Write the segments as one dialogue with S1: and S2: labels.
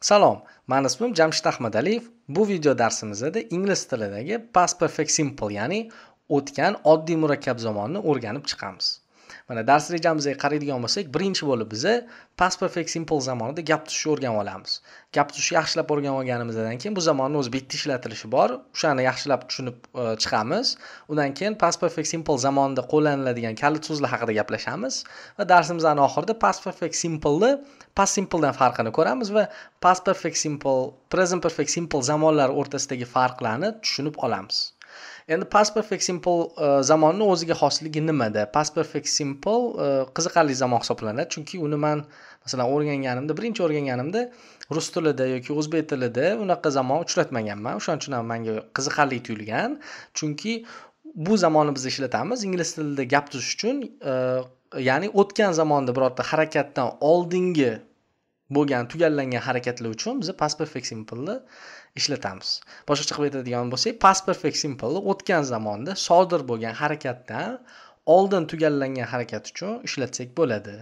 S1: Salom, men ismim Jamshid Ahmadaliyev. Bu video darsimizda ingliz tilidagi past perfect simple, ya'ni o'tgan oddiy murakkab zamonni o'rganib chiqamiz. mana dars rejamizga qaraydigan bo'lsak birinchi bo'lib biz past perfect simple zamonida gap tuzishni o'rganib olamiz gap tuzishni yaxshilab o'rganib olganimizdan keyin bu zamonni o'zi bitta ishlatilishi bor o'shani yaxshilab tushunib e, chiqamiz undan keyin past perfect simple zamonida qo'llaniladigan kalit so'zlar haqida gaplashamiz va darsimizni oxirida past perfect simpleni past simpledan farqini ko'ramiz va past perfect simple present perfect simple zamonlar o'rtasidagi farqlarni tushunib olamiz endi past perfect simple uh, zamonni o'ziga xosligi nimada past perfect simple uh, qiziqarli zamon hisoblanadi chunki uni man masalan o'rganganimda birinchi o'rganganimda rus tilida yoki o'zbek tilida unaqa zamon uchratmaganman o'shaning uchun ham manga qiziqarli tuyulgan chunki bu zamonni biz ishlatamiz ingliz tilida gap tuzish uchun uh, ya'ni o'tgan zamonda birorta harakatdan oldingi bo'lgan tugallangan harakatlar uchun biz past perfect simpleni ishlatamiz boshqacha qilib aytadigan bo'lsak past perfect simple o'tgan zamonda sodir bo'lgan harakatdan oldin tugallangan harakat uchun ishlatsak bo'ladi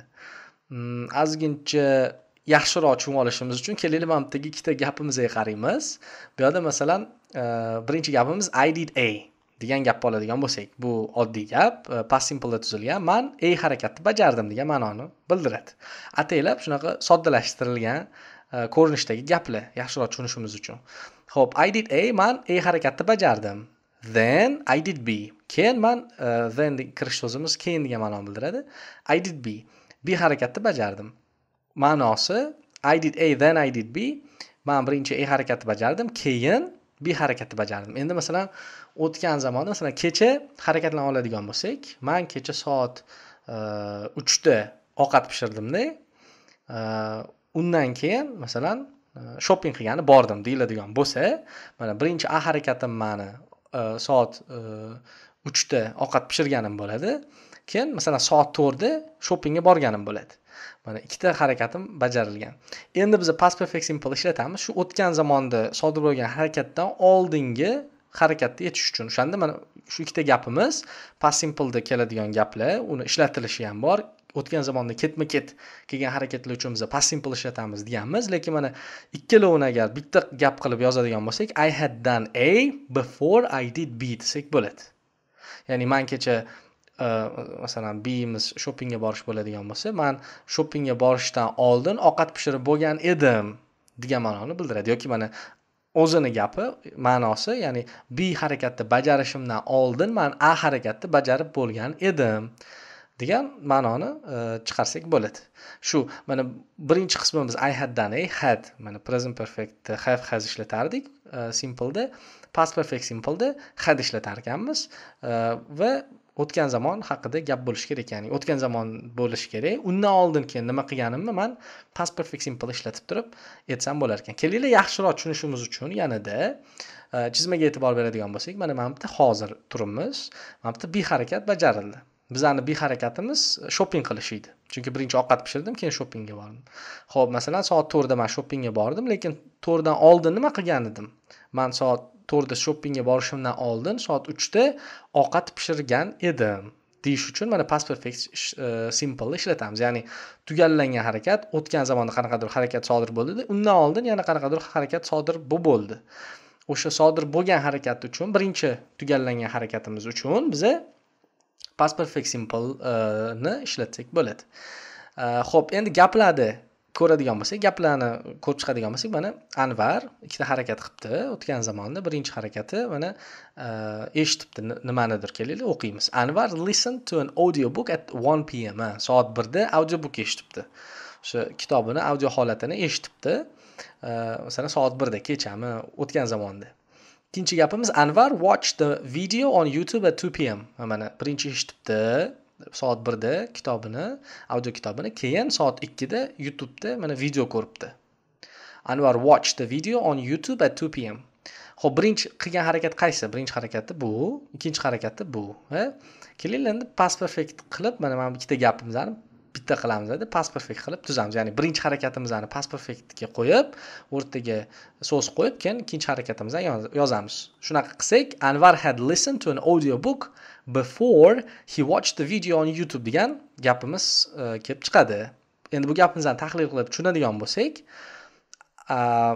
S1: ozgincha hmm, yaxshiroq tushunib olishimiz uchun kelaylik mana bu yerdagi ikkita gapimizga qaraymiz bu yerda masalan e, birinchi gapimiz i did a degan gapni oladigan bo'lsak bu oddiy gap e, past simplda tuzilgan man a harakatni bajardim degan ma'noni bildiradi ataylab shunaqa soddalashtirilgan Э, ko'rinishdagi gaplar yaxshiroq tushunishimiz uchun ho'p i did a man a harakatni bajardim then i did b keyin man uh, then kirish so'zimiz keyin degan ma'noni bildiradi i did b b harakatni bajardim ma'nosi i did a then i did b man birinchi a harakatni bajardim keyin b harakatni bajardim endi masalan o'tgan zamonda masalan kecha harakatlana oladigan bo'lsak man kecha soat e, uchda ovqat pishirdimda e, undan keyin masalan e, shopping qilgani bordim deyiladigan bo'lsa mana birinchi a harakatim mani e, soat e, uchda ovqat pishirganim bo'ladi keyin masalan soat to'rtda shoppingga borganim bo'ladi mana ikkita harakatim bajarilgan endi biz past perfect simple ishlatamiz shu o'tgan zamonda sodir bo'lgan harakatdan oldingi harakatda yetish uchun o'shanda mana shu ikkita gapimiz past simpleda keladigan gaplar uni ishlatilishi ham bor o'tgan zamonni ketma ket kelgan harakatlar uchun biza passing ishlatamiz deganmiz lekin mana ikkalovini agar bitta gap qilib yozadigan bo'lsak i had done a before i did b desak bo'ladi ya'ni man kecha e, masalan bimiz shoppingga borish bo'ladigan bo'lsa man shoppingga borishdan oldin ovqat pishirib bo'lgan edim degan ma'noni bildiradi yoki mana o'zini gapi ma'nosi ya'ni b harakatni bajarishimdan oldin man a harakatni bajarib bo'lgan edim degan ma'noni e, chiqarsak bo'ladi shu mana birinchi qismimiz i haddan a had mana present perfect have has ishlatardik e, simpleda past perfect simpleda had ishlatar ekanmiz e, va o'tgan zamon haqida gap bo'lishi kerak ya'ni o'tgan zamon bo'lishi kerak undan oldin keyin nima qilganimni man past perfect simple ishlatib turib aytsam bo'lar ekan kelinglar yaxshiroq tushunishimiz uchun yanada chizmaga e'tibor beradigan bo'lsak mana mana bitta hozir turibmiz mana bitta be harakat bajarildi bizani bi harakatimiz shopping qilish edi chunki birinchi ovqat pishirdim keyin shoppingga bordim ho'p masalan soat to'rtda man shoppingga bordim lekin to'rtdan oldin nima qilgan edim man soat to'rtda shoppingga borishimdan oldin soat uchda ovqat pishirgan edim deyish uchun mana past perfect simple ishlatamiz ya'ni tugallangan harakat o'tgan zamonda qanaqadir harakat sodir bo'ldida undan oldin yana qanaqadir harakat sodir bo'ldi o'sha sodir bo'lgan harakat uchun birinchi tugallangan harakatimiz uchun biza past perfect simpleni ishlatsak bo'ladi ho'p endi gaplarni ko'radigan bo'lsak gaplarni ko'rib chiqadigan bo'lsak mana anvar ikkita harakat qilibdi o'tgan zamonda birinchi harakati mana eshitibdi nimanidir kelinglar o'qiymiz anvar listen to an audio book at 1 pm soat birda audio book eshitibdi o'sha kitobini audio holatini eshitibdi masalan soat birda kechami o'tgan zamonda ikkinchi gapimiz anvar watch the video on youtube at 2 pm mana birinchi eshitibdi soat birda kitobini audio kitobini keyin soat ikkida youtubeda mana video ko'ribdi anvar watch the video on youtube at 2 pm ho'p birinchi qilgan harakat qaysi birinchi harakati bu ikkinchi harakati bu kelinglar endi past perfect qilib mana mana ikkita gapimizni bitta qilamiz dedi past perfect qilib tuzamiz ya'ni birinchi harakatimizni past perfectga qo'yib o'rtaga so'z qo'yib keyin ikkinchi harakatimizni yozamiz shunaqa qilsak anvar had listened to an audiobook before he watched the video on youtube degan gapimiz uh, kelib chiqadi endi bu gapimizni tahlil qilib tushunadigan bo'lsak uh,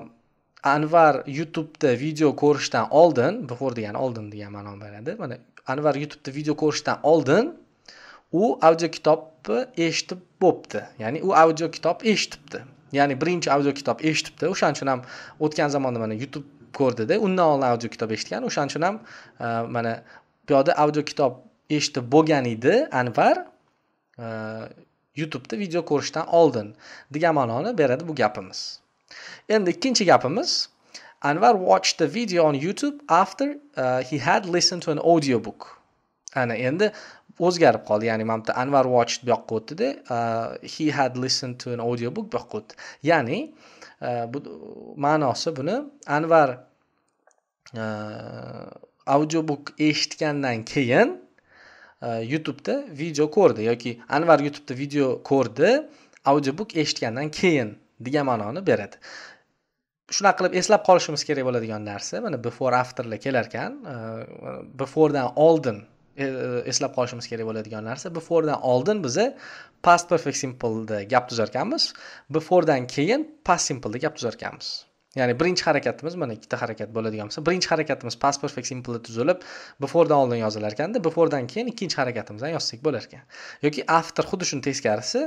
S1: anvar youtubeda video ko'rishdan oldin before degani oldin degan ma'no beradi mana anvar youtubeda video ko'rishdan oldin u audio kitobni eshitib bo'pti ya'ni u audio kitob eshitibdi ya'ni birinchi audio kitob eshitibdi o'shaning uchun ham o'tgan zamonda mana youtube ko'rdida undan oldin audio kitob eshitgan o'shaning uchun ham e, mana bu yoqda audio kitob eshitib bo'lgan edi anvar e, youtubeda video ko'rishdan oldin degan ma'noni beradi bu gapimiz endi ikkinchi gapimiz anvar watched the video on youtube after uh, he had listened to an audiobook ana endi o'zgarib qoldi ya'ni mana bitta anvar watch bu yoqqa o'tdida uh, he had listened to an audiobook bu yoqqa o'tdi ya'ni uh, bu ma'nosi buni anvar uh, audiobook eshitgandan keyin youtubeda video ko'rdi yoki anvar youtubeda video ko'rdi audiobook eshitgandan keyin degan ma'noni beradi shunaqa qilib eslab qolishimiz kerak bo'ladigan narsa mana before afterlar kelar ekan beforedan oldin E, eslab qolishimiz kerak bo'ladigan narsa beforedan oldin biza past perfect simpleda gap tuzarkanmiz beforedan keyin past simpleda gap tuzarkanmiz ya'ni birinchi harakatimiz mana ikkita harakat bo'ladigan bo'lsa birinchi harakatimiz past perfect simpleda tuzilib beforedan oldin yozilar ekanda beforedan keyin ikkinchi harakatimizdan yozsak bo'lar ekan yoki after xuddi shuni teskarisi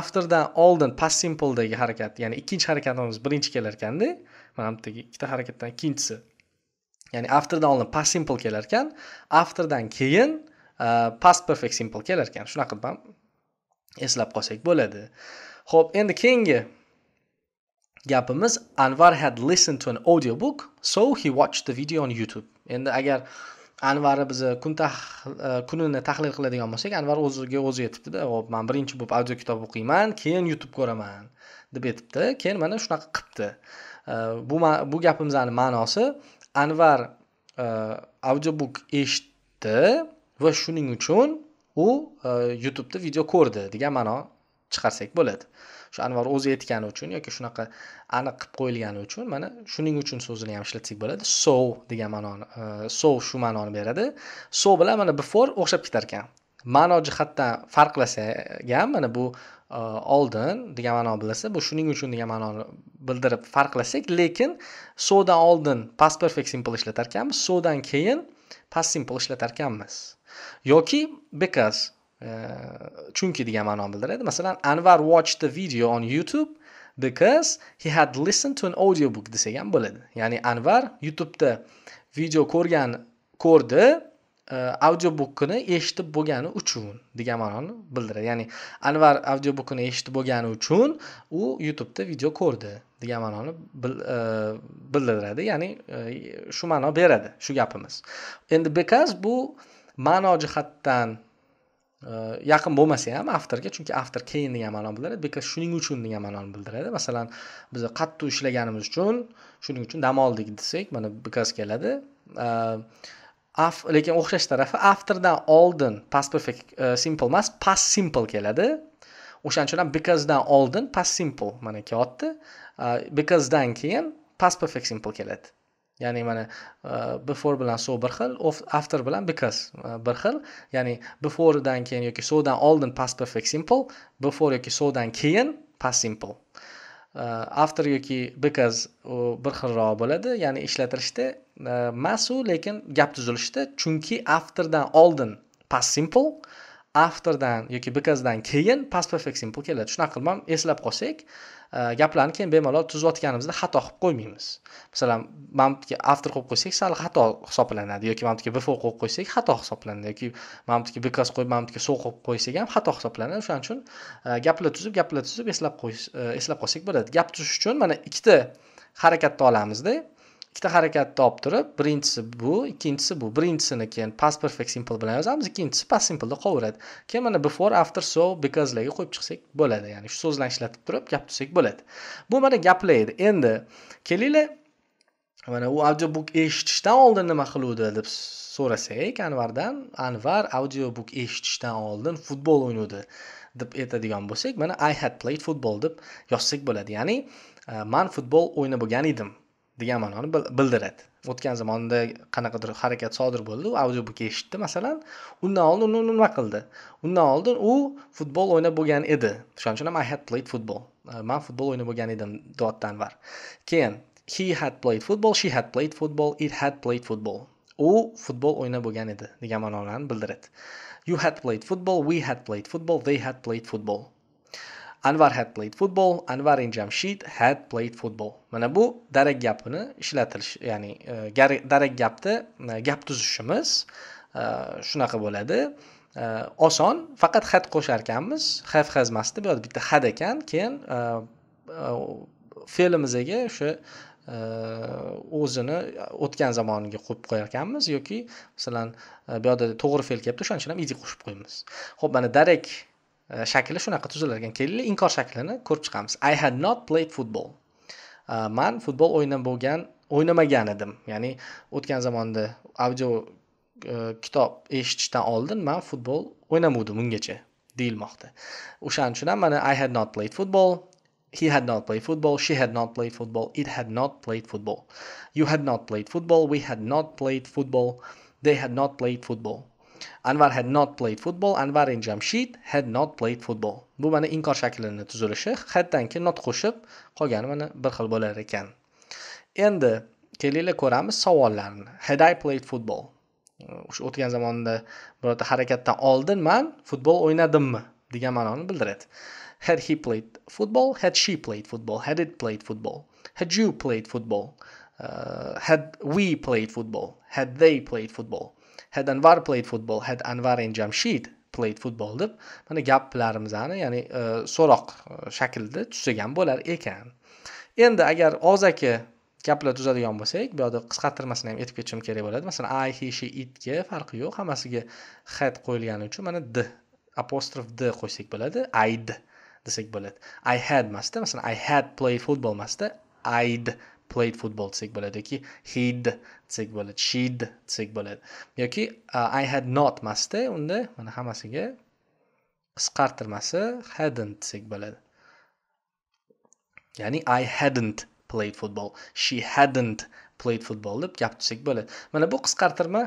S1: afterdan oldin past simpledagi harakat ya'ni ikkinchi harakatimiz birinchi kelar ekanda mana bu yerdagi ikkita harakatdan ikkinchisi ya'ni afterdan oldin past simple kelar ekan afterdan keyin e, past perfect simple kelar ekan shunaqa qilib ham eslab qolsak bo'ladi ho'p endi keyingi gapimiz anvar had listened to an audiobook so he watched the video on youtube endi agar anvari biza kun e, kunini tahlil qiladigan bo'lsak anvar o'ziga o'zi aytibdida hop man birinchi bo'lib audio kitob o'qiyman keyin youtube ko'raman deb aytibdi keyin mana shunaqa qilibdi e, bu bu gapimizni ma'nosi anvar e, audiobook eshitdi va shuning uchun u e, youtubeda video ko'rdi degan ma'no chiqarsak bo'ladi shu anvar o'zi aytgani uchun yoki shunaqa aniq qilib qo'yilgani uchun mana shuning uchun so'zini ham ishlatsak bo'ladi so degan ma'noni e, so shu ma'noni beradi so bilan mana before o'xshab ketar ekan ma'no jihatdan farqlasak ham mana bu Э, oldin degan ma'noni bilasiz bu shuning uchun degan ma'noni bildirib farqlasak lekin sodan oldin past perfect simple ishlatar ekanmiz sodan keyin past simple ishlatar ekanmiz yoki because e, chunki degan ma'noni bildiradi masalan anvar watched the video on youtube because he had listened to an audiobook desak ham bo'ladi ya'ni anvar youtubeda video ko'rgan ko'rdi E, audiobookini eshitib bo'lgani uchun degan ma'noni bildiradi ya'ni anvar audiobookini eshitib bo'lgani uchun u youtubeda video ko'rdi degan ma'noni e, bildiradi ya'ni e, shu ma'no beradi shu gapimiz endi bekaz bu ma'no jihatdan yaqin bo'lmasa ham avtorga chunki avtor keyin degan ma'noni bildiradi because shuning uchun degan ma'noni bildiradi masalan biz qattiq ishlaganimiz uchun shuning uchun dam oldik desak mana bekaz keladi af lekin o'xshash tarafi afterdan oldin past perfect uh, simple emas past simple keladi o'shaning uchun ham becausedan oldin past simple mana kelyapti uh, e, becausedan keyin past perfect simple keladi ya'ni mana uh, before bilan so bir xil after bilan because uh, bir xil ya'ni beforedan keyin yoki sodan oldin past perfect simple before yoki sodan keyin past simple avtor э, yoki because u bir xilroq bo'ladi ya'ni ishlatilishda ishlatishda э, u lekin gap tuzilishida chunki avtordan oldin past simple afterdan yoki bekazdan keyin past perfect simple keladi shunaqa qilib ham eslab qolsak e, gaplarni keyin bemalol tuzayotganimizda xato qilib qo'ymaymiz masalan mana buniki after qo'yib qo'ysak sal xato hisoblanadi yoki mana buniki before qo'yib qo'ysak xato hisoblanadi yoki mana buniki because qo'yib mana buniki so qo'yib qo'ysak ham xato hisoblanadi o'shaning uchun e, gaplar tuzib gaplar tuzib eslab qo'yish e, eslab qolsak bo'ladi gap tuzish uchun mana ikkita harakatni olamizda ikkita harakatni olib turib birinchisi bu ikkinchisi bu birinchisini keyin past perfect simple bilan yozamiz ikkinchisi past simpleda qolaveradi keyin mana before after so becauselarga qo'yib chiqsak bo'ladi ya'ni shu so'zlarni ishlatib turib gap tuzsak bo'ladi bu mana gaplaydi endi kelinglar mana u audiobook eshitishdan oldin nima qiluvdi deb so'rasak anvardan anvar audiobook eshitishdan oldin futbol o'ynavdi deb aytadigan bo'lsak mana i had played football deb yozsak bo'ladi ya'ni e, man futbol o'ynab bo'lgan edim degan ma'noni bildiradi o'tgan zamonda qanaqadir harakat sodir bo'ldi u audiobook eshitdi masalan undan oldin uni nima qildi undan oldin u futbol o'ynab bo'lgan edi shuning uchun ham i had played football e, man futbol o'ynab bo'lgan edim deyapti anvar keyin he had played football she had played football it had played football u futbol o'ynab bo'lgan edi degan ma'nolarni bildiradi you had played football we had played football they had played football anvar had played football anvar in jamshid had played football mana bu darak gapini ishlatilish ya'ni e, darak gapni e, gap tuzishimiz e, shunaqa bo'ladi oson faqat xat qo'shar ekanmiz have has mas deb yoki bitta had ekan keyin fe'limizga o'sha o'zini o'tgan zamoniga qo'yib qo'yar ekanmiz yoki masalan bu yoqda to'g'ri fe'l kelibdi o'shaning uchun ham id qo'shib qo'yamiz ho'p mana darak Э, shakli shunaqa tuzilgan keling inkor shaklini ko'rib chiqamiz i had not played football э, man futbol o'ynamagan bo'lgan o'ynamagan edim ya'ni o'tgan zamonda audio э, kitob eshitishdan oldin man futbol o'ynamuvdim ungacha deyilmoqda o'shaning uchun ham mana i had not played football he had not played football she had not played football it had not played football you had not played football we had not played football they had not played football anvar had not played football anvar in jamshid had not played football bu mana inkor shaklini tuzilishi haddan keyin not qo'shib qolgani mana bir xil bo'lar ekan endi kelinglar ko'ramiz savollarni had i played football o'sha o'tgan zamonda birorta harakatdan oldin man futbol o'ynadimmi degan ma'noni bildiradi had he played football had she played football had it played football had you played football uh, had we played football had they played football had anvar played football had anvar and jamshid played football deb mana gaplarimizni ya'ni e, so'roq e, shaklida tushirgan bo'lar ekan endi agar og'zaki gaplar tuzadigan bo'lsak bu yoqda qisqartirmasini ham aytib ketishim kerak bo'ladi masalan i he she itga farqi yo'q hammasiga had qo'yilgani uchun mana d apostrof d qo'ysak bo'ladi id desak bo'ladi i had emasda masalan i had play football emasda id played futbol desak bo'ladi yoki hid desak bo'ladi shid desak bo'ladi yoki i had not emasda unda mana hammasiga qisqartirmasi hadn't desak bo'ladi ya'ni i hadn't played football she hadn't played football deb gap tusak bo'ladi mana bu qisqartirma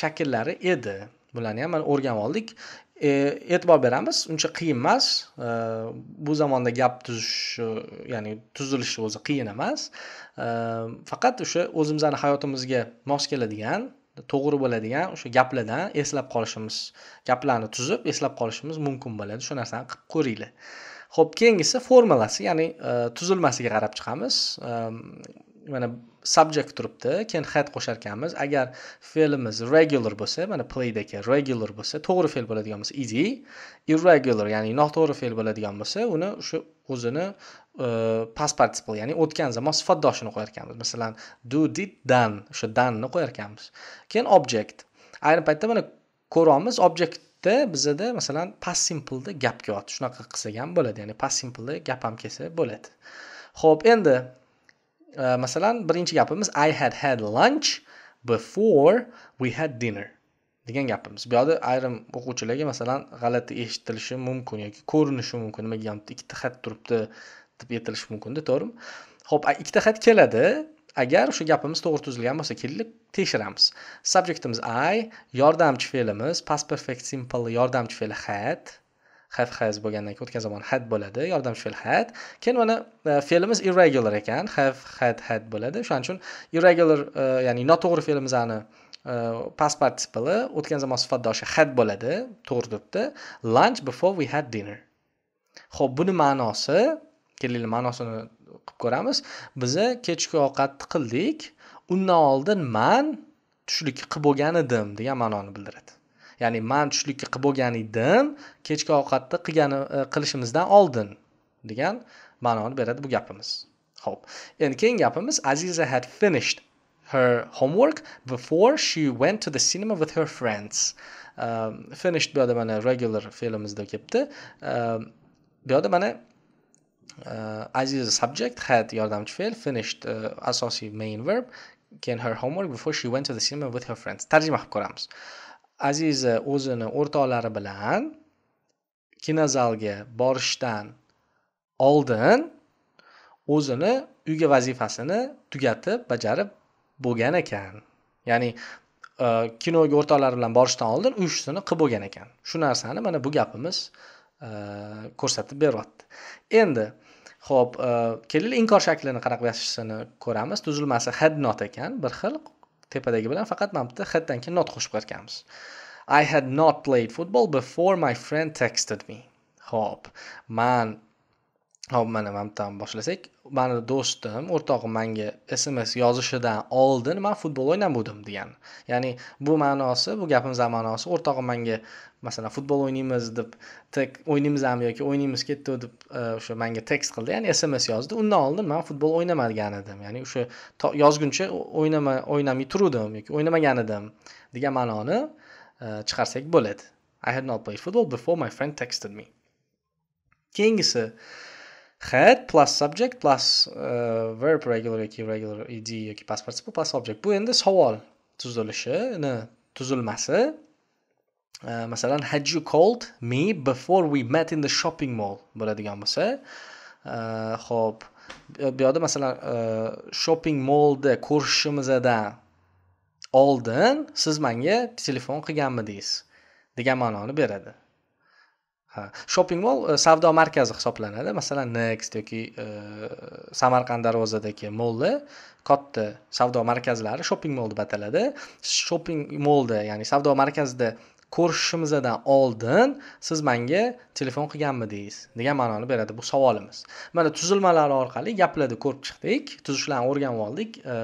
S1: shakllari edi bularni ham mana o'rganib oldik E, e'tibor beramiz uncha qiyin emas e, bu zamonda gap tuzish ya'ni tuzilishi o'zi qiyin emas e, faqat o'sha o'zimizni hayotimizga mos keladigan to'g'ri bo'ladigan o'sha gaplardan eslab qolishimiz gaplarni tuzib eslab qolishimiz mumkin bo'ladi shu narsani qilib ko'ringlar ho'p keyingisi formulasi ya'ni tuzilmasiga qarab chiqamiz mana subject turibdi keyin had qo'shar ekanmiz agar fe'limiz regular bo'lsa mana playdagi regular bo'lsa to'g'ri fe'l bo'ladigan bo'lsa easy irregular ya'ni noto'g'ri fe'l bo'ladigan bo'lsa uni o'sha o'zini e, past participle ya'ni o'tgan zamon sifatdoshini qo'yar ekanmiz masalan do did dan o'sha danni qo'yar ekanmiz keyin object ayni paytda mana ko'ryapmiz object bizada masalan past simpleda gap kelyapti shunaqa qilsak ham bo'ladi ya'ni past simpleda gap ham kelsa bo'ladi ho'p endi Э, masalan birinchi gapimiz i had had lunch before we had dinner degan gapimiz bu yoqda ayrim o'quvchilarga masalan g'alati eshitilishi mumkin yoki ko'rinishi mumkin nimaga deyapti ikkita xat turibdi deb aytilishi mumkinda to'g'rimi ho'p ikkita xat keladi agar o'sha gapimiz to'g'ri tuzilgan bo'lsa keldik tekshiramiz subjektimiz i yordamchi fe'limiz past perfect simple yordamchi fe'li had had has bo'lgandan keyin zamon had bo'ladi yordamchi fe'l had keyin mana e, fe'limiz irregular ekan have had had bo'ladi o'shaning uchun irregular e, ya'ni noto'g'ri fe'limizni e, past participle o'tgan zamon sifatdoshi had bo'ladi to'g'ri turibdi lunch before we had dinner ho'p buni ma'nosi kelinglar ma'nosini qilib ko'ramiz biza kechki ovqatni qildik undan oldin man tushlik qilib bo'lgan edim degan ma'noni bildiradi ya'ni man tushlikka qilib bo'lgan edim kechki ovqatni qilgani e, qilishimizdan oldin degan ma'noni beradi bu gapimiz ho'p endi keyingi gapimiz aziza had finished her homework before she went to the cinema with her friends um, finished bu yerda mana regular fe'limizda kelibdi um, bu yerda mana uh, aziza subject had yordamchi fe'l finished uh, asosiy main verb keyin her homework before she went to the cinema with her friends tarjima qilib ko'ramiz aziza o'zini o'rtoqlari bilan kinozalga borishdan oldin o'zini uyga vazifasini tugatib bajarib bo'lgan ekan ya'ni e, kinoga o'rtoqlari bilan borishdan oldin uy ishini qilib bo'lgan ekan shu narsani mana bu gapimiz e, ko'rsatib beryapti endi ho'p e, kelaylik inkor shaklini qanaqa yozishini ko'ramiz tuzilmasi hadnot ekan bir xil tepadagi bilan faqat mana bitta haddan keyin not qo'shib qo'yarkanmiz i had not played football before my friend texted me ho'p man hop mana mana bittadan boshlasak mani do'stim o'rtog'im menga sms yozishidan oldin man futbol o'ynagandim degan ya'ni bu ma'nosi bu gapimizni ma'nosi o'rtog'im menga masalan futbol o'ynaymiz deb o'ynaymizmi yoki o'ynaymiz ketdi deb e, o'sha menga tekst qildi ya'ni sms yozdi undan oldin man futbol o'ynamagan edim ya'ni o'sha yozguncha o'ynama o'ynamay turuvdim yoki o'ynamagan edim degan ma'noni e, chiqarsak bo'ladi i had not played football before my friend texted me keyingisi had plus subject plus uh, verb regular yoki regular ed yoki past participle plus object bu endi savol tuzilishini tuzilmasi uh, masalan had you called me before we met in the shopping mall bo'ladigan bo'lsa uh, ho'p bu yoqda masalan uh, shopping mallda ko'rishimizdan oldin siz menga telefon qilganmidingiz degan ma'noni beradi ha shopping mall e, savdo markazi hisoblanadi masalan next yoki e, samarqand darvozadagi mollar katta savdo markazlari shopping mall deb ataladi shopping molda ya'ni savdo markazida ko'rishimizdan oldin siz manga telefon qilganmidingiz degan ma'noni beradi bu savolimiz mana tuzilmalar orqali gaplarni ko'rib chiqdik tuzishlarni o'rganib oldik e,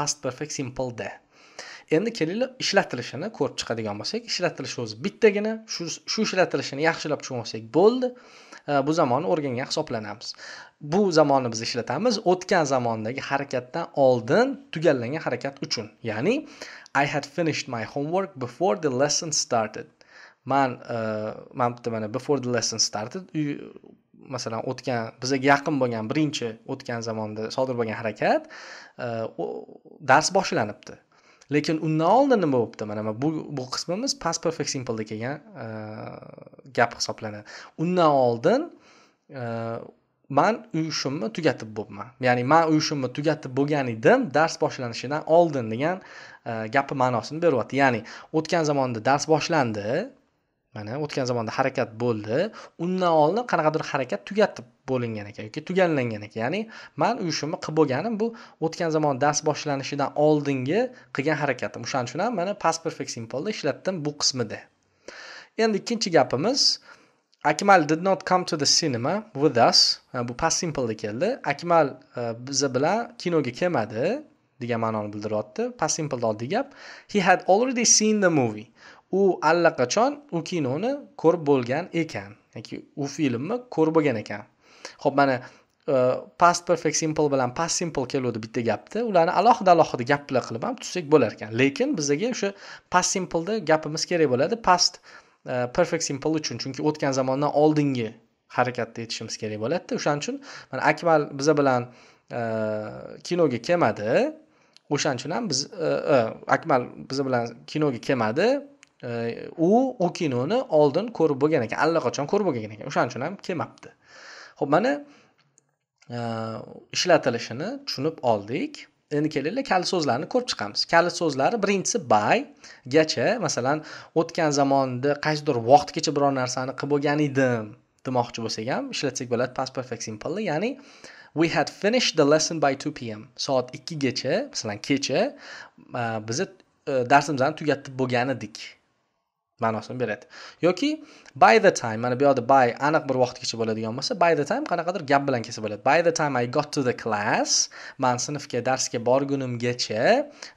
S1: past perfect simpleda endi kelinglar ishlatilishini ko'rib chiqadigan bo'lsak ishlatilishi o'zi bittagina shu shu ishlatilishini yaxshilab tushunmasak bo'ldi bu zamonni o'rgangan hisoblanamiz bu zamonni biz ishlatamiz o'tgan zamondagi harakatdan oldin tugallangan harakat uchun ya'ni i had finished my homework before the lesson started man e, man bitta mana before the lesson started masalan o'tgan bizaga yaqin bo'lgan birinchi o'tgan zamonda sodir bo'lgan harakat e, dars boshlanibdi lekin undan oldin nima bo'libdi mana bu bu qismimiz past perfect simpleda kelgan e, gap hisoblanadi undan oldin e, man uyushimni tugatib bo'libman ya'ni man uyushimni tugatib bo'lgan edim dars boshlanishidan oldin degan e, gapni ma'nosini beryapti ya'ni o'tgan zamonda dars boshlandi mana o'tgan zamonda harakat bo'ldi undan oldin qanaqadir harakat tugatib bo'lingan ekan yoki tugallangan ekan ya'ni man uyushimni qilib bo'lganim bu o'tgan zamon dars boshlanishidan oldingi qilgan harakatim o'shaning uchun ham mana past perfect simpleda ishlatdim bu qismida endi ikkinchi gapimiz akmal did not come to the cinema with us bu past simpleda keldi akmal e, biz bilan kinoga kelmadi degan ma'noni bildiryapti past simpleda oddiy gap he had already seen the movie u allaqachon u kinoni ko'rib bo'lgan ekan yoki u filmni ko'rib bo'lgan ekan ho'p mana e, past perfect simple bilan past simple keluvdi bitta gapda ularni alohida alohida gaplar qilib ham tutsak bo'lar ekan lekin bizaga o'sha past simpleda gapimiz kerak bo'ladi past e, perfect simple uchun chunki o'tgan zamondan oldingi harakatda yetishimiz kerak bo'ladida o'shaning uchun mana akmal biza bilan e, kinoga kelmadi o'shaning uchun ham biz akmal biza bilan kinoga kelmadi u u kinoni oldin ko'rib bo'lgan ekan allaqachon ko'rib bo'lgan ekan o'shaning uchun ham kelmabdi ho'p mana e, ishlatilishini tushunib oldik endi kelinglar kalit so'zlarni ko'rib chiqamiz kalit so'zlari birinchisi gacha masalan o'tgan zamonda qaysidir vaqtgacha biror narsani qilib bo'lgan edim demoqchi bo'lsak ham ishlatsak bo'ladi past perfect simple ya'ni we had finished the lesson by 2 pm soat ikkigacha masalan kecha e, bizni e, darsimizni tugatib bo'lgan edik ma'nosini beradi yoki by the time mana bu yoqda by aniq bir vaqtgacha bo'ladigan bo'lsa by the time qanaqadir gap bilan kelsa bo'ladi by the time i got to the class man sinfga darsga borgunimgacha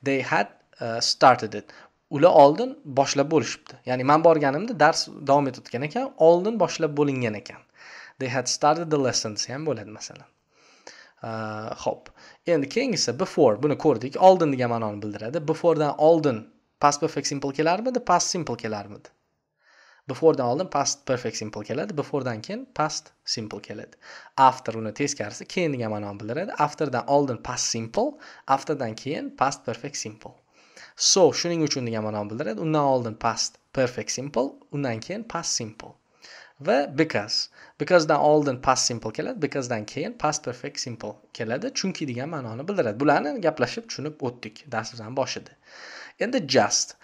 S1: they had uh, started it ular oldin boshlab bo'lishibdi ya'ni man borganimda dars davom etayotgan ekan oldin boshlab bo'lingan ekan they had started the lesson desa ham bo'ladi masalan uh, ho'p endi keyingisi before buni ko'rdik oldin degan ma'noni bildiradi beforedan oldin past perfect simple kelarmidi past simple kelarmidi beforedan oldin past perfect simple keladi beforedan keyin past simple keladi after uni teskarisi keyin degan ma'noni bildiradi afterdan oldin past simple afterdan keyin past perfect simple so shuning uchun degan ma'noni bildiradi undan oldin past perfect simple undan keyin past simple va because dan oldin past simple keladi dan keyin past perfect simple keladi chunki degan ma'noni bildiradi bularni gaplashib tushunib o'tdik darsimizni boshida endi just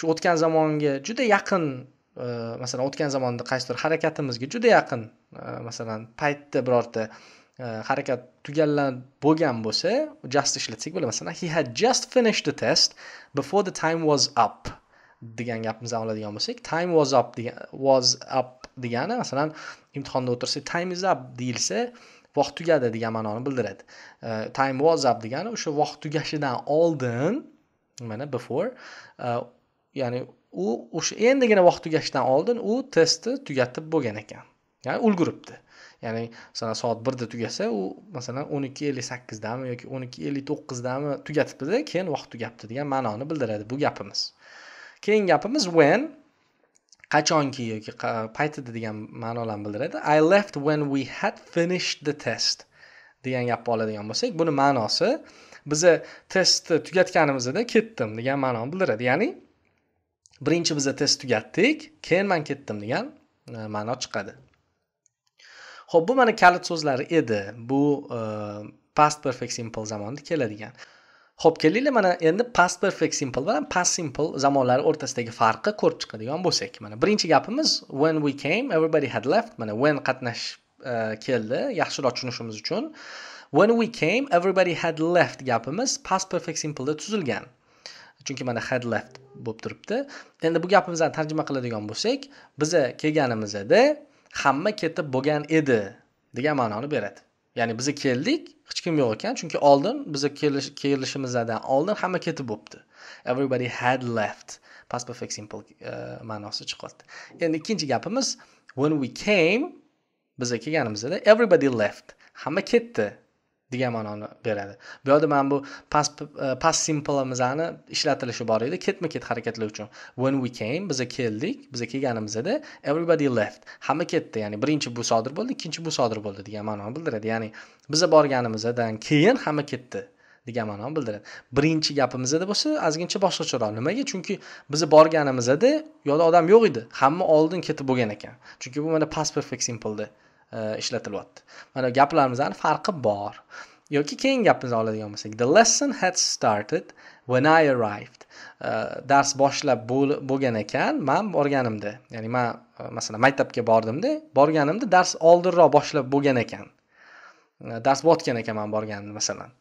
S1: shu o'tgan zamonga juda yaqin e, masalan o'tgan zamonda qaysidir harakatimizga juda yaqin e, masalan paytda birorta e, harakat tugallan bo'lgan bo'lsa just ishlatsak bo'ladi masalan he had just finished the test before the time was up degan gapimizdan oladigan bo'lsak time was up degan was up degani masalan imtihonda o'tirsak time is up deyilsa vaqt tugadi degan ma'noni bildiradi uh, time was up degani o'sha vaqt tugashidan oldin mana before uh, ya'ni u o'sha endigina vaqt tugashidan oldin u testni tugatib bo'lgan ekan ya'ni ulguribdi ya'ni masalan soat birda tugasa u masalan o'n ikki ellik sakkizdami yoki o'n ikki ellik to'qqizdami tugatibdida keyin vaqt tugabdi degan ma'noni bildiradi bu gapimiz keyingi gapimiz when qachonki yoki paytida degan ma'nolarni bildiradi i left when we had finished the test degan gapni oladigan bo'lsak buni ma'nosi biza testni tugatganimizda ketdim degan ma'noni bildiradi ya'ni birinchi biza test tugatdik keyin man ketdim degan e, ma'no chiqadi ho'p bu mana kalit so'zlari edi bu e, past perfect simple zamonda keladigan ho'p kelinglar mana endi past perfect simple bilan past simple zamonlari o'rtasidagi farqi ko'rib chiqadigan bo'lsak mana birinchi gapimiz when we came everybody had left mana when qatnash e, keldi yaxshiroq tushunishimiz uchun when we came everybody had left gapimiz past perfect simpleda tuzilgan chunki mana had left bo'lib turibdi endi bu gapimizni tarjima qiladigan bo'lsak biza kelganimizda hamma ketib bo'lgan edi degan ma'noni beradi ya'ni biza keldik hech kim yo'q ekan chunki oldin biza kelishimizdan oldin hamma ketib bo'libdi everybody had left past perfect simple e, ma'nosi chiqyapti endi ikkinchi gapimiz when we came biza kelganimizda everybody left hamma ketdi degan ma'noni beradi bu yerda mana bu past e, past simplemizani ishlatilishi bor edi ketma ket harakatlar uchun when we came biza keldik biza kelganimizda everybody left hamma ketdi ya'ni birinchi bu sodir bo'ldi ikkinchi bu sodir bo'ldi degan ma'noni bildiradi ya'ni biza borganimizdan keyin hamma ketdi degan ma'noni bildiradi birinchi gapimizda bo'lsa ozgincha boshqacharoq nimaga chunki biz borganimizda yoqda odam yo'q edi hamma oldin ketib bo'lgan ekan chunki bu mana past perfect simpleda E, ishlatilyapti mana gaplarimizni farqi bor yoki keyingi gapimizni oladigan bo'lsak the lesson had started when i arrived e, dars boshlab bo'lgan ekan man borganimda ya'ni man e, masalan maktabga bordimda borganimda dars oldinroq boshlab bo'lgan ekan dars botgan ekan man borganimda masalan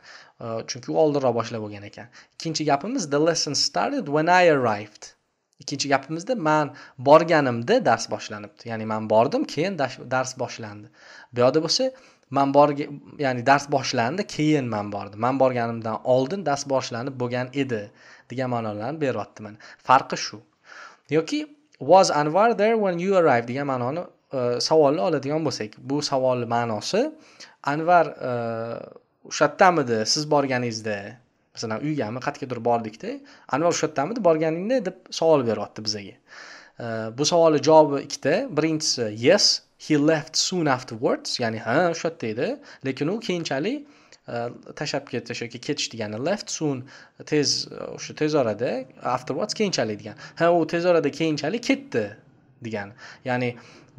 S1: chunki u oldinroq boshlab bo'lgan ekan ikkinchi gapimiz the lesson started when i arrived ikkinchi gapimizda man borganimda dars boshlanibdi ya'ni man bordim keyin dars boshlandi bu yoqda bo'lsa man bor ya'ni dars boshlandi keyin man bordim man borganimdan oldin dars boshlanib bo'lgan edi degan ma'nolarni beryapti mana farqi shu yoki was anvar there when you arrived degan ma'noni e, savolni oladigan bo'lsak bu savolni ma'nosi anvar o'sha e, yerdamidi siz borganingizda masalan uygami qayergadir bordikda anvar o'sha yerdamidi borganingda deb savol beryapti bizaga bu savolni javobi ikkita birinchisi yes he left soon afterwards ya'ni ha o'sha yerda edi lekin u keyinchalik e, tashlab ketish yoki ketish degani left soon tez o'sha tez orada afterwards keyinchalik degan ha u tez orada keyinchalik ketdi degani ya'ni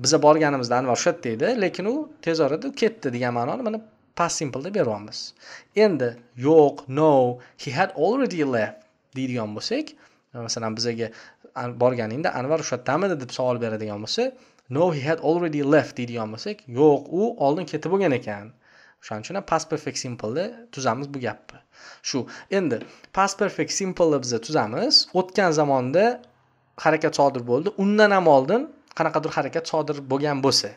S1: biza borganimizda anvar o'sha yerda edi lekin u tez orada ketdi degan ma'noni mana past deb beryapmiz endi yo'q no he had already left deydigan bo'lsak e, masalan bizaga borganingda anvar o'sha yerdamidi deb savol beradigan bo'lsa no he had already left deydigan bo'lsak yo'q u oldin ketib bo'lgan ekan o'shaning uchun past perfect simpleni tuzamiz bu gapni shu endi past perfect simpleni biza tuzamiz o'tgan zamonda harakat sodir bo'ldi undan ham oldin qanaqadir harakat sodir bo'lgan bo'lsa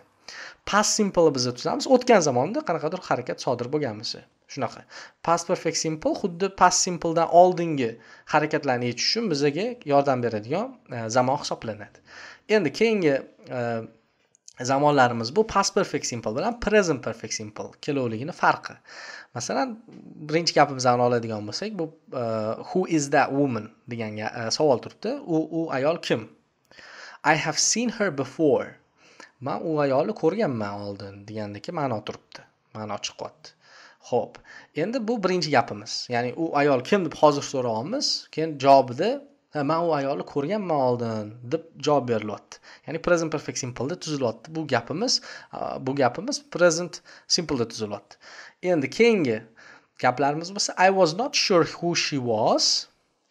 S1: past simple bizni tuzamiz o'tgan zamonda qanaqadir harakat sodir bo'lganmizi shunaqa past perfect simple xuddi past simpledan oldingi harakatlarni yechish uchun bizaga yordam beradigan e, zamon hisoblanadi endi keyingi e, zamonlarimiz bu past perfect simple bilan present perfect simple kelovligini farqi masalan birinchi gapimizni oladigan bo'lsak bu uh, who is that woman degan uh, savol turibdi u u ayol kim i have seen her before man u ayolni ko'rganman oldin degandaki ma'no turibdi ma'no chiqyapti ho'p endi bu birinchi gapimiz ya'ni u ayol kim deb hozir so'rayapmiz keyin javobida man u ayolni ko'rganman oldin deb javob berilyapti ya'ni present perfect simpleda tuzilyapti bu gapimiz bu gapimiz present simpleda tuzilyapti endi keyingi gaplarimiz bo'lsa i was not sure who she was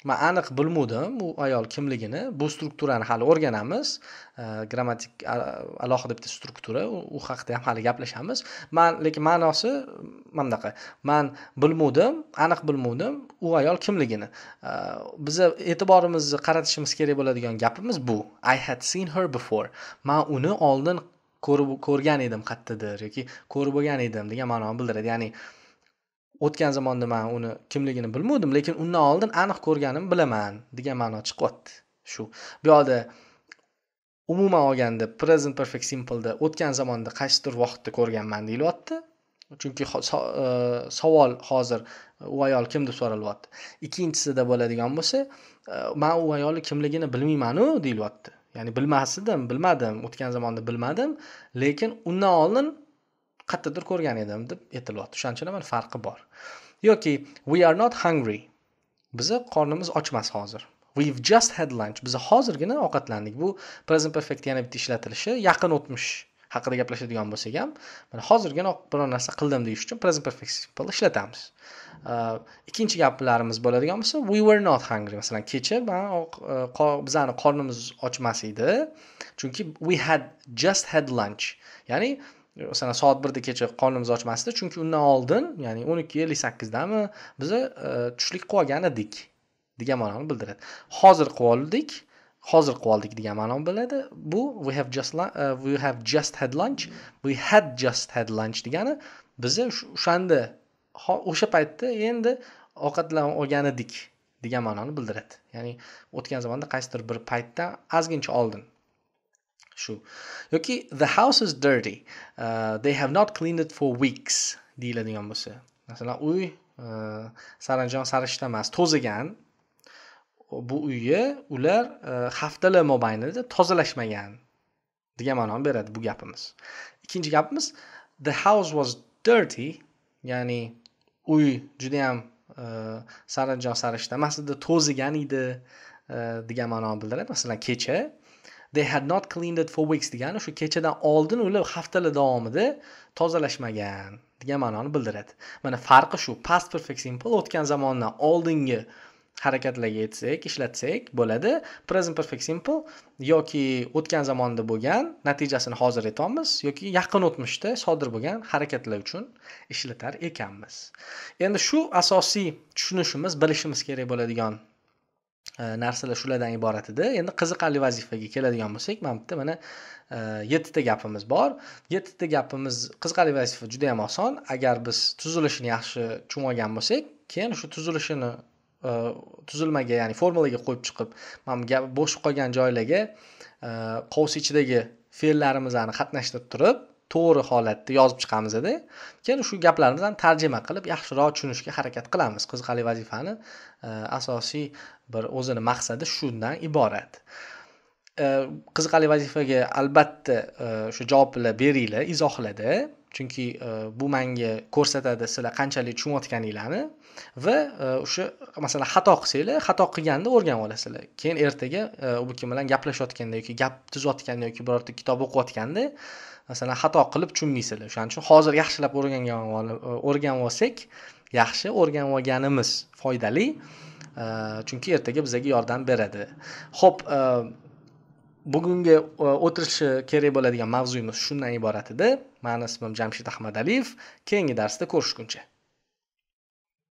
S1: man aniq bilmadim u ayol kimligini bu strukturani hali o'rganamiz grammatik alohida bitta struktura u haqida ham hali gaplashamiz man lekin ma'nosi mana bunaqa man bilmadim aniq bilmadim u ayol kimligini biza e'tiborimizni qaratishimiz kerak bo'ladigan gapimiz bu i had seen her before man uni oldin ko'rib ko'rgan edim qayerdadir yoki ko'rib bo'lgan edim degan ma'noni bildiradi ya'ni o'tgan zamonda man uni kimligini bilmadim lekin undan oldin aniq ko'rganimni bilaman degan ma'no chiqyapti shu bu yoqda umuman olganda present perfect simpleda o'tgan zamonda qaysidir vaqtda ko'rganman deyilyapti chunki e, savol hozir u ayol kim deb so'ralyapti ikkinchisida bo'ladigan bo'lsa e, man u ayolni kimligini bilmaymanu deyilyapti ya'ni bilmasdim bilmadim o'tgan zamonda bilmadim lekin undan oldin qayerdadir ko'rgan edim deb aytilyapti shuning uchun farqi bor yoki we are not hungry bizni qornimiz ochmas hozir we've just had lunch biz hozirgina ovqatlandik bu present perfect yana bitta ishlatilishi yaqin o'tmish haqida gaplashadigan bo'lsak ham mana hozirgina biror narsa qildim deyish uchun present perfect simple ishlatamiz ikkinchi gaplarimiz bo'ladigan bo'lsa we were not hungry masalan kecha man e, bizani qornimiz ochmas edi chunki we had just had lunch ya'ni masalan soat birda kecha qornimiz ochmasdi chunki undan oldin ya'ni o'n ikki ellik sakkizdami biza e, tushlik qilib olgan edik degan ma'noni bildiradi hozir qilib oldik hozir qilib oldik degan ma'noni biladi bu we have just uh, we have just had lunch we had just had lunch degani biza o'shanda o'sha paytda endi ovqatlan olgan edik degan ma'noni bildiradi ya'ni o'tgan zamonda qaysidir bir paytdan ozgincha oldin shu yoki the house is dirty uh, they have not cleaned it for weeks deyiladigan bo'lsa masalan uy uh, saranjon sarishta emas to'zigan bu uyni ular uh, haftalar mobaynida tozalashmagan degan ma'noni beradi bu gapimiz ikkinchi gapimiz the house was dirty ya'ni uy judayam uh, saranjon sarishta emas edi to'zigan edi uh, degan ma'noni bildiradi masalan kecha they had not cleaned it for weeks degani shu kechadan oldin ular haftalar davomida tozalashmagan degan ma'noni bildiradi mana farqi shu past perfect simple o'tgan zamondan oldingi harakatlarga aytsak ishlatsak bo'ladi present perfect simple yoki o'tgan zamonda bo'lgan natijasini hozir aytyapmiz yoki yaqin o'tmishda sodir bo'lgan harakatlar uchun ishlatar ekanmiz endi shu asosiy tushunishimiz bilishimiz kerak bo'ladigan Э, narsalar shulardan iborat edi endi qiziqarli vazifaga keladigan bo'lsak mana bu yerda mana e, yettita gapimiz bor yettita gapimiz qiziqarli vazifa juda yam oson agar biz tuzilishini yaxshi tushungan bo'lsak keyin shu tuzilishini e, tuzilmaga ya'ni formulaga qo'yib chiqib mana bu gap bo'sh qolgan joylarga e, qovs ichidagi fe'llarimizni qatnashtirib turib to'g'ri holatda yozib chiqamizda keyin shu gaplarimizni tarjima qilib yaxshiroq tushunishga harakat qilamiz qiziqarli vazifani asosiy bir o'zini maqsadi shundan iborat qiziqarli vazifaga albatta o'sha e, javoblar beringlar izohlarda chunki e, bu menga ko'rsatadi sizlar qanchalik tushunayotganinglarni va e, o'sha masalan xato qilsanglar xato qilganda o'rganib olasizlar keyin ertaga u bilan gaplashayotganda yoki gap tuzayotganda yoki birorta kitob o'qiyotganda masalan xato qilib tushunmaysizlar o'shaning uchun hozir yaxshilab o'rgangan o'rganib olsak yaxshi o'rganib olganimiz foydali e, chunki ertaga bizlarga yordam beradi ho'p e, bugungi e, o'tirishi kerak bo'ladigan mavzuyimiz shundan iborat edi mani ismim jamshid ahmadaliyev keyingi darsda ko'rishguncha